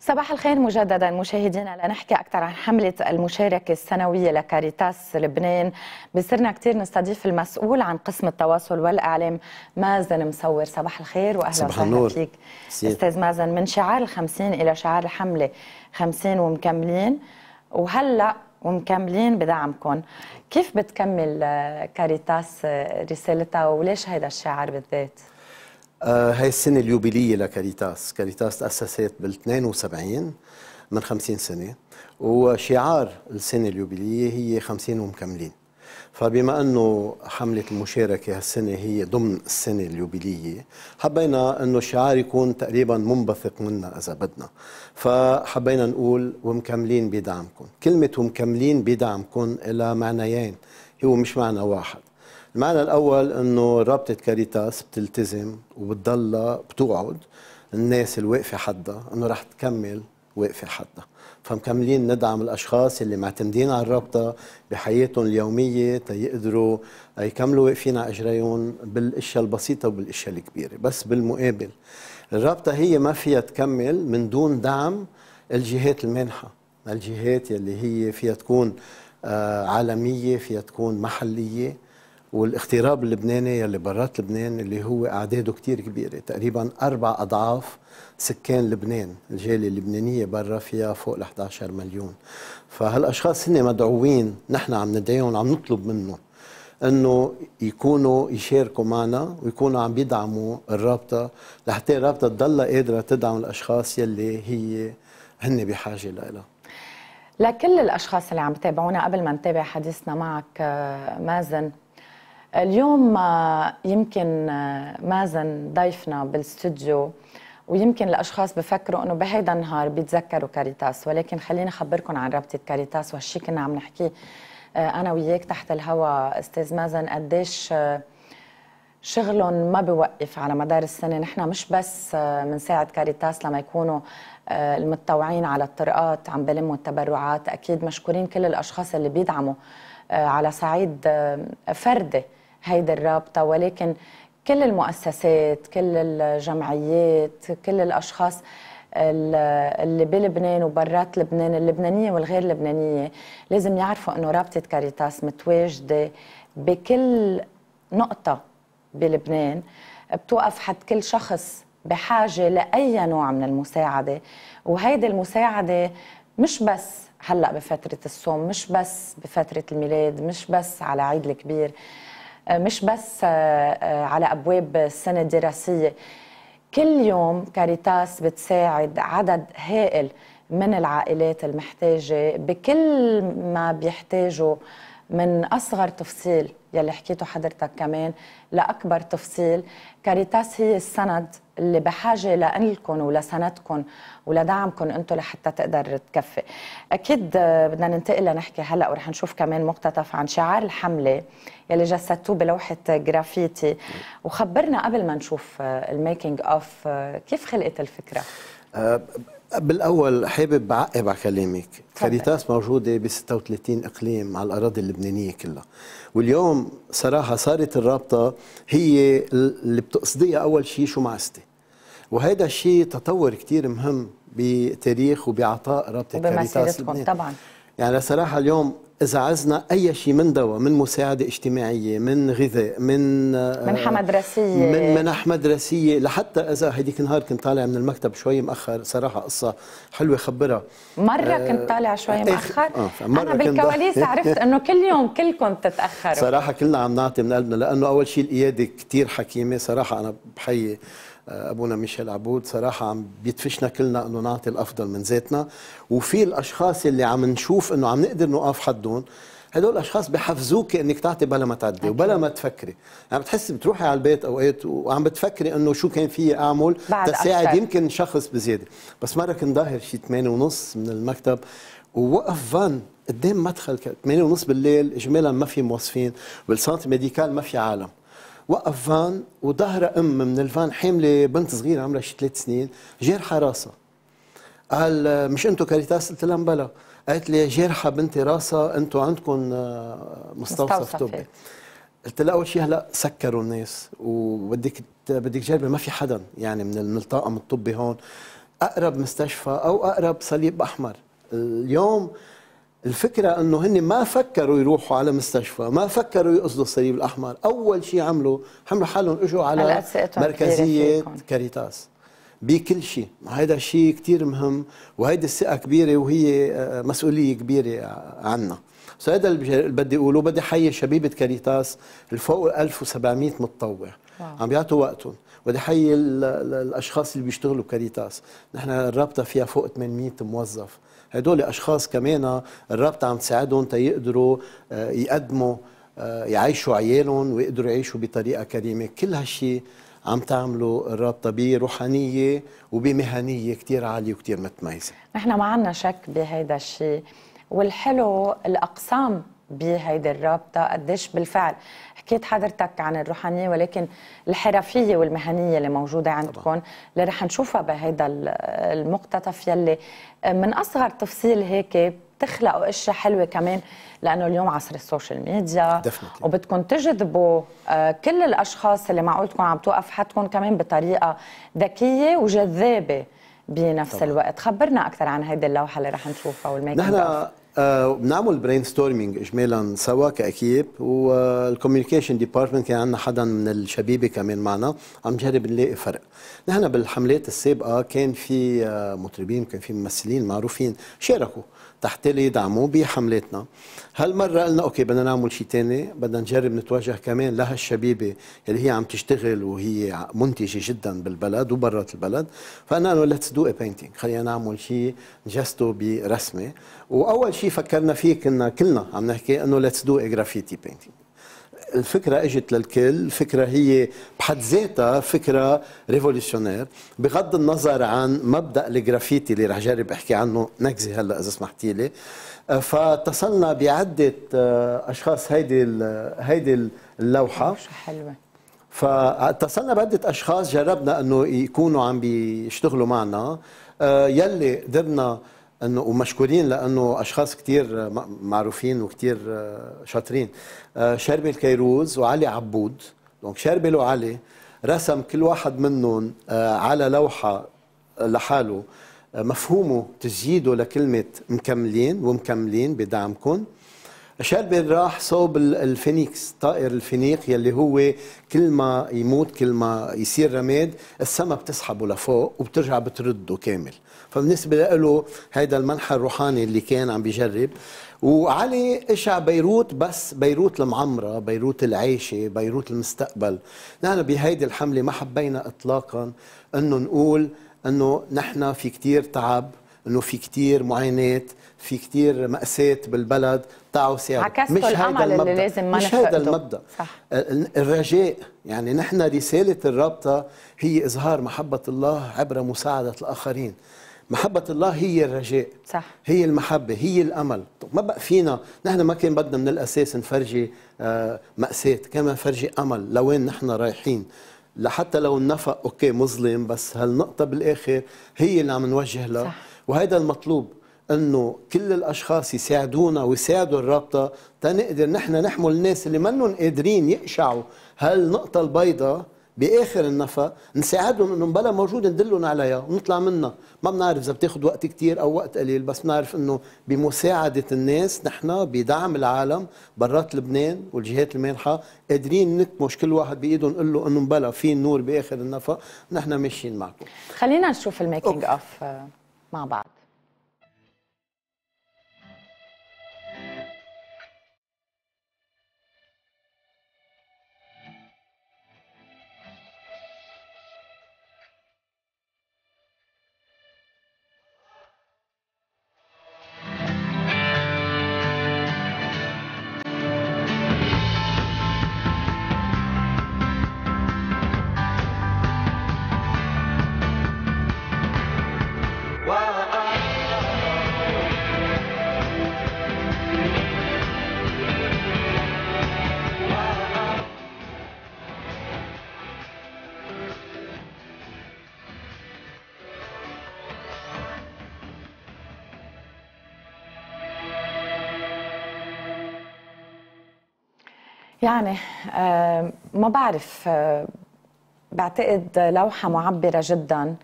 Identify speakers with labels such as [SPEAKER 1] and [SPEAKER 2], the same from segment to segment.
[SPEAKER 1] صباح الخير مجددا مشاهدينا لنحكي اكثر عن حمله المشاركه السنويه لكاريتاس لبنان بصرنا كثير نستضيف المسؤول عن قسم التواصل والاعلام مازن مصور صباح الخير واهلا وسهلا فيك استاذ مازن من شعار ال 50 الى شعار الحمله 50 ومكملين وهلا ومكملين بدعمكم كيف بتكمل آه، كاريتاس آه، رسالتها وليش هذا الشعار بالذات؟
[SPEAKER 2] آه هاي السنة اليوبيلية لكاريتاس كاريتاس تأسست بال 72 من 50 سنة وشعار السنة اليوبيلية هي 50 ومكملين فبما أنه حملة المشاركة هالسنة هي ضمن السنة اليوبيلية حبينا أنه الشعار يكون تقريبا منبثق منا إذا بدنا فحبينا نقول ومكملين بدعمكم كلمة ومكملين بدعمكم لها معنيين هو مش معنى واحد المعنى الأول أنه رابطة كاريتاس بتلتزم وبتضلها بتقعد الناس الواقفة حدها أنه رح تكمل واقفه لحدها فمكملين ندعم الاشخاص اللي معتمدين على الرابطه بحياتهم اليوميه تيقدروا يكملوا واقفين على اجريهم بالاشياء البسيطه وبالاشياء الكبيره بس بالمقابل الرابطه هي ما فيها تكمل من دون دعم الجهات المانحه الجهات اللي هي فيها تكون آه، عالميه فيها تكون محليه والاغتراب اللبناني يلي برات لبنان اللي هو اعداده كثير كبيره تقريبا اربع اضعاف سكان لبنان الجاليه اللبنانيه برا فيها فوق ال 11 مليون فهالاشخاص هن مدعوين نحن عم ندعيهم عم نطلب منهم انه يكونوا يشاركوا معنا ويكونوا عم بيدعموا الرابطه لحتى الرابطه تضلها قادره تدعم الاشخاص يلي هي هن بحاجه لها
[SPEAKER 1] لكل الاشخاص اللي عم تابعونا قبل ما نتابع حديثنا معك آه، مازن اليوم آه، يمكن آه، مازن ضيفنا بالاستوديو ويمكن الاشخاص بفكروا انه بهيدا النهار بيتذكروا كاريتاس ولكن خليني اخبركم عن رابطه كاريتاس وهالشيء كنا عم نحكيه آه، انا وياك تحت الهوا استاذ مازن قديش شغلهم ما بيوقف على مدار السنه نحن مش بس بنساعد كاريتاس لما يكونوا المتطوعين على الطرقات عم بلموا التبرعات اكيد مشكورين كل الاشخاص اللي بيدعموا على صعيد فردي هيدي الرابطة ولكن كل المؤسسات كل الجمعيات كل الأشخاص اللي بلبنان وبرات لبنان اللبنانية والغير لبنانية لازم يعرفوا أنه رابطة كاريتاس متواجدة بكل نقطة بلبنان بتوقف حد كل شخص بحاجة لأي نوع من المساعدة وهيدي المساعدة مش بس هلأ بفترة الصوم مش بس بفترة الميلاد مش بس على عيد الكبير مش بس آه، آه، على أبواب السنة الدراسية كل يوم كاريتاس بتساعد عدد هائل من العائلات المحتاجة بكل ما بيحتاجوا من اصغر تفصيل يلي حكيته حضرتك كمان لاكبر تفصيل كاريتاس هي السند اللي بحاجه لكم ولسندكم ولدعمكم انتم لحتى تقدر تكفي اكيد بدنا ننتقل لنحكي هلا ورح نشوف كمان مقتطف عن شعار الحمله يلي جسدتوه بلوحه جرافيتي وخبرنا قبل ما نشوف الميكينج اوف كيف خلقت الفكره
[SPEAKER 2] آه، بالاول حابب بعقب على كلامك كاريتاس موجوده ب 36 اقليم على الاراضي اللبنانيه كلها واليوم صراحه صارت الرابطه هي اللي بتقصديها اول شيء شو معستي وهذا الشيء تطور كثير مهم بتاريخ وبعطاء رابطه كاريتاس لبنان طبعا يعني صراحه اليوم اذا عزنا اي شيء من دواء من مساعده اجتماعيه من غذاء من منحه آه،
[SPEAKER 1] مدرسيه من منح
[SPEAKER 2] مدرسيه لحتى اذا هديك النهار كنت طالع من المكتب شوي مأخر صراحه قصه حلوه خبرها مره آه كنت طالع شوي إيه، مأخر آه مرة انا بالكواليس عرفت انه
[SPEAKER 1] كل يوم كلكم بتتاخروا صراحه
[SPEAKER 2] كلنا عم نعطي من قلبنا لانه اول شيء القياده كثير حكيمه صراحه انا بحيي ابونا ميشيل عبود صراحه عم بيدفشنا كلنا انه نعطي الافضل من ذاتنا وفي الاشخاص اللي عم نشوف انه عم نقدر نوقف حدهم هدول الاشخاص بحفزوك انك تعطي بلا ما تعدي وبلا ما تفكري عم يعني بتحسي بتروحي على البيت اوقات إيه، وعم بتفكري انه شو كان في اعمل تساعد يمكن شخص بزياده بس مره كنت ظاهر شي 8 ونص من المكتب ووقف فان قدام مدخل 8 ونص بالليل اجمالا ما في موظفين والسنتر ميديكال ما في عالم وقف فان وظهر ام من الفان حامله بنت صغيره عمرها شي ثلاث سنين جارحه راسها قال مش انتم كاريتاس قلت لها بلا قالت لي جارحه بنتي راسها انتم عندكم آه، مستوصف طبي قلت لها اول شيء هلا سكروا الناس وبدك بدك تجربي ما في حدا يعني من الطاقم الطبي هون اقرب مستشفى او اقرب صليب احمر اليوم الفكرة أنه هن ما فكروا يروحوا على مستشفى ما فكروا يقصدوا الصليب الأحمر أول شيء عملوا حملوا حالهم إجوا على مركزية كاريتاس بكل شيء هذا الشيء كثير مهم وهيدي الثقة كبيرة وهي آه، مسؤولية كبيرة عنا سو هذا اللي بدي اقوله بدي حيي شبيبه كاريتاس الفوق 1700 متطوع عم بيعطوا وقتهم بدي حيي الاشخاص اللي بيشتغلوا كاريتاس نحن الرابطه فيها فوق 800 موظف هدول اشخاص كمان الرابطه عم تساعدهم تيقدروا آه، يقدموا آه، يعيشوا عيالهم ويقدروا يعيشوا بطريقه كريمه كل هالشيء عم تعملوا الرابطة بروحانية وبمهنية كتير عالية وكتير متميزة
[SPEAKER 1] نحن ما عنا شك بهيدا الشيء والحلو الأقسام بهيدي الرابطة قديش بالفعل حكيت حضرتك عن الروحانيه ولكن الحرفيه والمهنيه اللي موجوده عندكم اللي رح نشوفها بهذا المقتطف يلي من اصغر تفصيل هيك بتخلقوا اشياء حلوه كمان لانه اليوم عصر السوشيال ميديا وبدكم تجذبوا آه، كل الاشخاص اللي معقول تكون عم توقف حدكم كمان بطريقه ذكيه وجذابه بنفس طبعا. الوقت خبرنا اكثر عن هيدي اللوحه اللي رح نشوفها والميك نحن
[SPEAKER 2] آه، بنعمل برين ستورمينج اجمالا سوا كاكيب والكوميونيكيشن ديبارتمنت كان عندنا حدا من الشبيبه كمان معنا عم نجرب نلاقي فرق نحن بالحملات السابقه كان في آه، مطربين كان في ممثلين معروفين شاركوا تحت اللي يدعموا بحملاتنا هالمرة قلنا أوكي بدنا نعمل شيء ثاني بدنا نجرب نتوجه كمان لهالشبيبة اللي هي عم تشتغل وهي منتجة جدا بالبلد وبرات البلد فقلنا له ليتس دو ا بينتينغ خلينا نعمل شيء نجسته برسمة وأول شيء فكرنا فيه كنا كلنا عم نحكي إنه ليتس دو ا جرافيتي بينتينغ الفكره اجت للكل الفكره هي بحد ذاتها فكره ريفولوشنير بغض النظر عن مبدا الجرافيتي اللي رح جرب احكي عنه نكزه هلا اذا سمحتي لي أه، فاتصلنا بعده أه، اشخاص هيدي هيدي اللوحه حلوه فاتصلنا بعده اشخاص جربنا انه يكونوا عم بيشتغلوا معنا أه، يلي قدرنا انه ومشكورين لانه اشخاص كثير معروفين وكثير آه، شاطرين آه، شربل كيروز وعلي عبود دونك شربل وعلي رسم كل واحد منهم آه، على لوحه لحاله مفهومه تجيده لكلمه مكملين ومكملين بدعمكم شربل راح صوب الفينيكس طائر الفينيق يلي هو كل ما يموت كل ما يصير رماد السما بتسحبه لفوق وبترجع بترده كامل فبالنسبة له هيدا المنحى الروحاني اللي كان عم بيجرب وعلي اشع بيروت بس بيروت المعمرة بيروت العيشة بيروت المستقبل نحن بهيدي الحملة ما حبينا اطلاقا انه نقول انه نحن في كتير تعب انه في كتير معاناه في كتير مأساة بالبلد تعوا سيارة مش هذا المبدأ اللي لازم ما مش هذا المبدأ صح. الرجاء يعني نحن رسالة الرابطة هي إظهار محبة الله عبر مساعدة الآخرين محبة الله هي الرجاء صح. هي المحبة هي الأمل طب ما بقى فينا نحن ما كان بدنا من الأساس نفرجي آه، مأساة كما نفرجي أمل لوين نحن رايحين لحتى لو النفق أوكي مظلم بس هالنقطة بالآخر هي اللي عم نوجه لها وهذا المطلوب انه كل الاشخاص يساعدونا ويساعدوا الرابطه تنقدر نحن نحمل الناس اللي منهم قادرين يقشعوا هالنقطه البيضاء باخر النفق نساعدهم انهم بلا موجود ندلهم عليها ونطلع منها ما بنعرف اذا بتاخذ وقت كثير او وقت قليل بس بنعرف انه بمساعده الناس نحن بدعم العالم برات لبنان والجهات المانحه قادرين نكمش كل واحد بايده نقول له انه بلا في نور باخر النفق نحن ماشيين معكم
[SPEAKER 1] خلينا نشوف الميكينج اوف آه، مع بعض يعني آه، ما بعرف آه، بعتقد لوحة معبرة جدا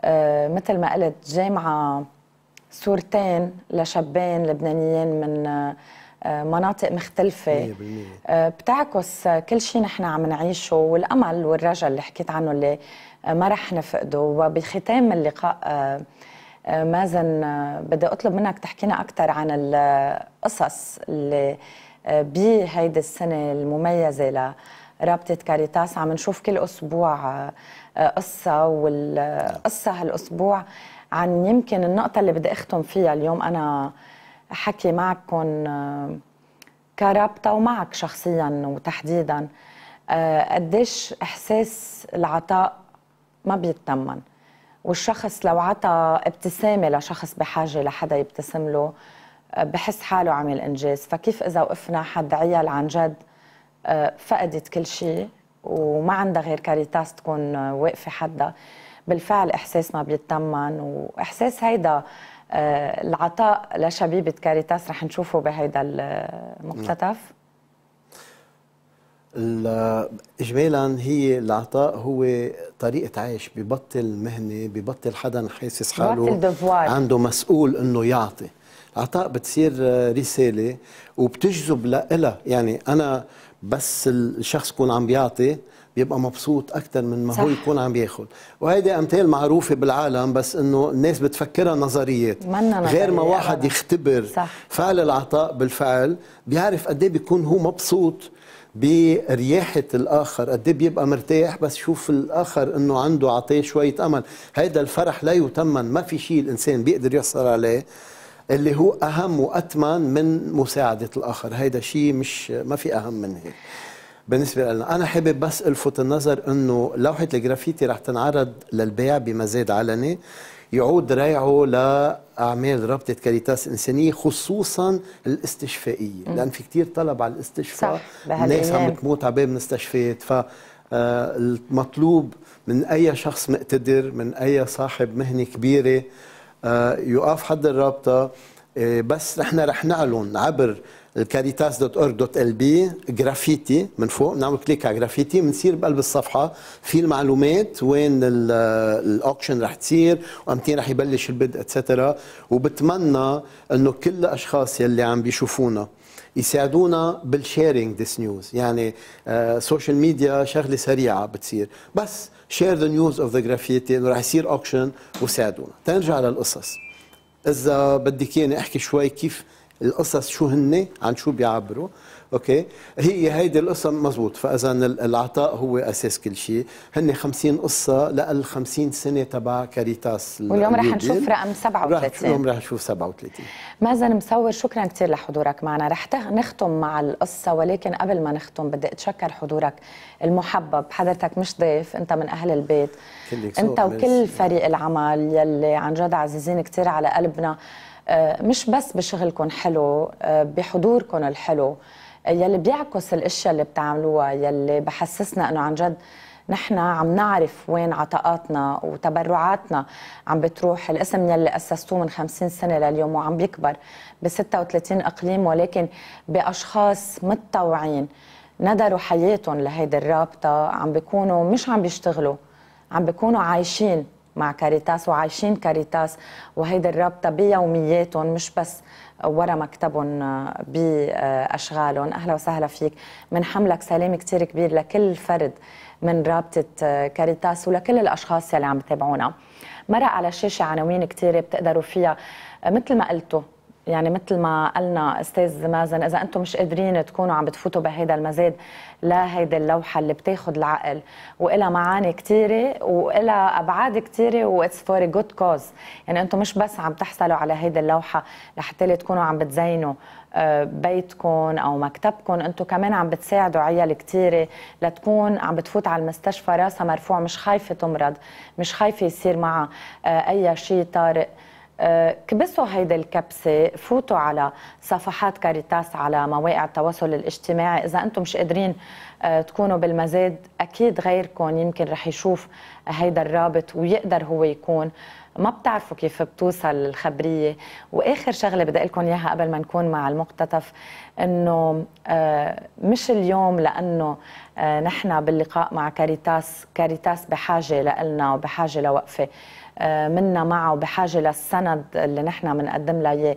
[SPEAKER 1] آه، مثل ما قلت جامعة صورتين لشابين لبنانيين من مناطق مختلفة 100% بتعكس كل شيء نحن عم نعيشه والأمل والرجاء اللي حكيت عنه اللي ما رح نفقده وبختام اللقاء مازن بدي أطلب منك تحكينا أكثر عن القصص اللي بهيدي السنة المميزة لرابطة كاريتاس عم نشوف كل أسبوع آه، قصة والقصة هالأسبوع عن يمكن النقطة اللي بدي أختم فيها اليوم أنا حكي معكم آه، كرابطة ومعك شخصيا وتحديدا آه، قديش إحساس العطاء ما بيتمن والشخص لو عطى ابتسامة لشخص بحاجة لحدا يبتسم له بحس حاله عمل انجاز فكيف اذا وقفنا حد عيال عن جد آه، فقدت كل شيء وما عندها غير كاريتاس تكون واقفه حدها بالفعل احساس ما بيتمن واحساس هيدا آه، العطاء لشبيبه كاريتاس رح نشوفه بهيدا المقتطف
[SPEAKER 2] اجمالا هي العطاء هو طريقه عيش ببطل مهنه ببطل حدا حاسس حاله عنده مسؤول انه يعطي عطاء بتصير آه، رساله وبتجذب لها يعني انا بس الشخص يكون عم بيعطي بيبقى مبسوط اكثر من ما صح. هو يكون عم ياخذ وهيدي امثال معروفه بالعالم بس انه الناس بتفكرها نظريات غير ما واحد أبداً. يختبر صح. فعل العطاء بالفعل بيعرف قد ايه بيكون هو مبسوط برياحة الآخر قد إيه بيبقى مرتاح بس شوف الآخر أنه عنده عطيه شوية أمل هيدا الفرح لا يتمن ما في شيء الإنسان بيقدر يحصل عليه اللي هو اهم واتمن من مساعده الاخر هيدا شيء مش ما في اهم من هيك بالنسبه لنا انا حابب بس الفت النظر انه لوحه الجرافيتي رح تنعرض للبيع بمزاد علني يعود ريعه لاعمال رابطه كاريتاس انسانيه خصوصا الاستشفائيه لان في كثير طلب على الاستشفاء صح الناس عم تموت على باب استشفيت ف آه، المطلوب من اي شخص مقتدر من اي صاحب مهنه كبيره يقف حد الرابطه بس نحن رح نعلن عبر الكاريتاس دوت اورج دوت ال بي جرافيتي من فوق بنعمل كليك على جرافيتي بنصير بقلب الصفحه في المعلومات وين الاوكشن آه، رح تصير وامتين رح يبلش البدء اتسترا وبتمنى انه كل الاشخاص يلي عم بيشوفونا يساعدونا بالشيرنج ذيس نيوز يعني السوشيال آه، ميديا شغله سريعه بتصير بس شير ذا نيوز اوف ذا جرافيتي انه رح يصير اوكشن وساعدونا تنرجع للقصص اذا بدك اياني احكي شوي كيف القصص شو هن عن شو بيعبروا اوكي هي هيدي القصه مزبوط فاذا العطاء هو اساس كل شيء هن 50 قصه لل 50 سنه تبع كاريتاس واليوم رح نشوف رقم
[SPEAKER 1] 37 اليوم
[SPEAKER 2] رح نشوف 37
[SPEAKER 1] مازن مصور شكرا كثير لحضورك معنا رح نختم مع القصه ولكن قبل ما نختم بدي اتشكر حضورك المحبب حضرتك مش ضيف انت من اهل البيت انت وكل فريق العمل يلي عن جد عزيزين كثير على قلبنا آه، مش بس بشغلكم حلو آه، بحضوركم الحلو يلي بيعكس الاشياء اللي بتعملوها يلي بحسسنا انه عن جد نحن عم نعرف وين عطاءاتنا وتبرعاتنا عم بتروح الاسم يلي اسستوه من 50 سنه لليوم وعم بيكبر ب 36 اقليم ولكن باشخاص متطوعين ندروا حياتهم لهيدي الرابطه عم بيكونوا مش عم بيشتغلوا عم بيكونوا عايشين مع كاريتاس وعايشين كاريتاس وهيدي الرابطه بيومياتهم مش بس ورا مكتبهم آه، باشغالهم اهلا وسهلا فيك من حملك سلام كثير كبير لكل فرد من رابطه آه، كاريتاس ولكل الاشخاص يلي عم تابعونا مرق على الشاشه عناوين كثيره بتقدروا فيها آه، مثل ما قلتوا يعني مثل ما قالنا استاذ مازن اذا انتم مش قادرين تكونوا عم بتفوتوا بهيدا المزاد لا هيدا اللوحه اللي بتاخذ العقل والها معاني كثيره والها ابعاد كثيره واتس فور جود كوز يعني انتم مش بس عم تحصلوا على هيدي اللوحه لحتى تكونوا عم بتزينوا آه، بيتكم او مكتبكم انتم كمان عم بتساعدوا عيال كثيره لتكون عم بتفوت على المستشفى راسها مرفوع مش خايفه تمرض مش خايفه يصير معها آه، اي شيء طارئ كبسوا هيدا الكبسة فوتوا على صفحات كاريتاس على مواقع التواصل الاجتماعي إذا أنتم مش قادرين آه، تكونوا بالمزاد أكيد غيركم يمكن رح يشوف هيدا الرابط ويقدر هو يكون ما بتعرفوا كيف بتوصل الخبرية وآخر شغلة بدي لكم إياها قبل ما نكون مع المقتطف أنه آه، مش اليوم لأنه آه، نحن باللقاء مع كاريتاس كاريتاس بحاجة لنا وبحاجة لوقفة منا معه بحاجه للسند اللي نحن بنقدم له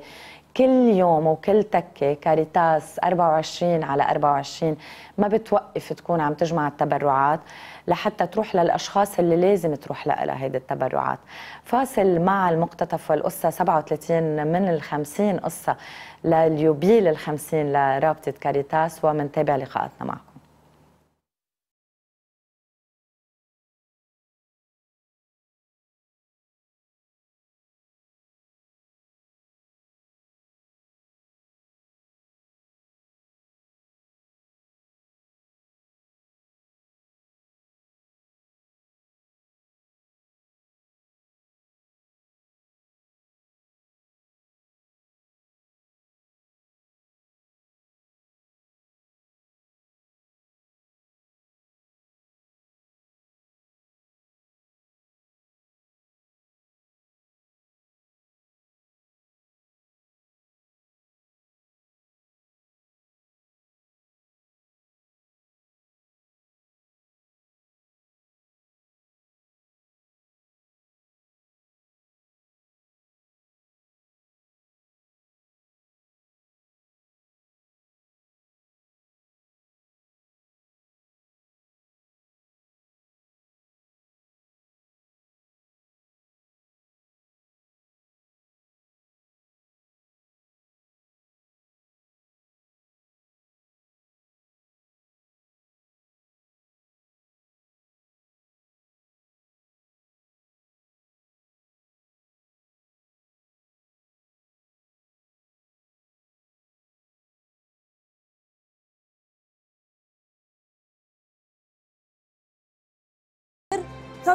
[SPEAKER 1] كل يوم وكل تكه كاريتاس 24 على 24 ما بتوقف تكون عم تجمع التبرعات لحتى تروح للاشخاص اللي لازم تروح لها هيدي التبرعات فاصل مع المقتطف والقصه 37 من ال 50 قصه لليوبيل ال 50 لرابطه كاريتاس ومنتابع لقاءاتنا معكم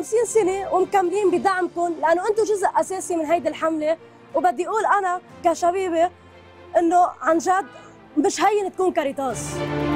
[SPEAKER 1] 50 سنه ومكملين بدعمكم لانه انتم جزء اساسي من هيدي الحمله وبدي اقول انا كشبيبه انه عن جد مش هين تكون كاريتاس